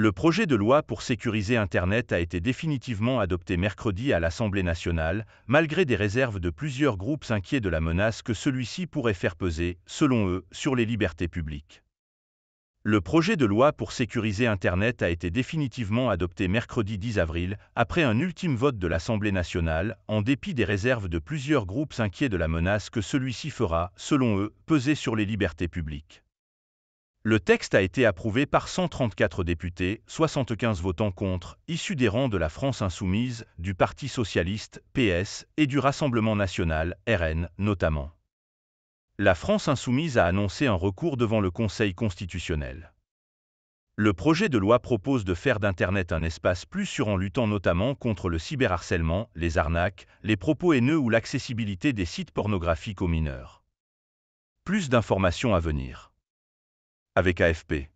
Le projet de loi pour sécuriser Internet a été définitivement adopté mercredi à l'Assemblée nationale, malgré des réserves de plusieurs groupes inquiets de la menace que celui-ci pourrait faire peser, selon eux, sur les libertés publiques. Le projet de loi pour sécuriser Internet a été définitivement adopté mercredi 10 avril, après un ultime vote de l'Assemblée nationale, en dépit des réserves de plusieurs groupes inquiets de la menace que celui-ci fera, selon eux, peser sur les libertés publiques. Le texte a été approuvé par 134 députés, 75 votants contre, issus des rangs de la France insoumise, du Parti socialiste, PS, et du Rassemblement national, RN notamment. La France insoumise a annoncé un recours devant le Conseil constitutionnel. Le projet de loi propose de faire d'Internet un espace plus sûr en luttant notamment contre le cyberharcèlement, les arnaques, les propos haineux ou l'accessibilité des sites pornographiques aux mineurs. Plus d'informations à venir avec AFP.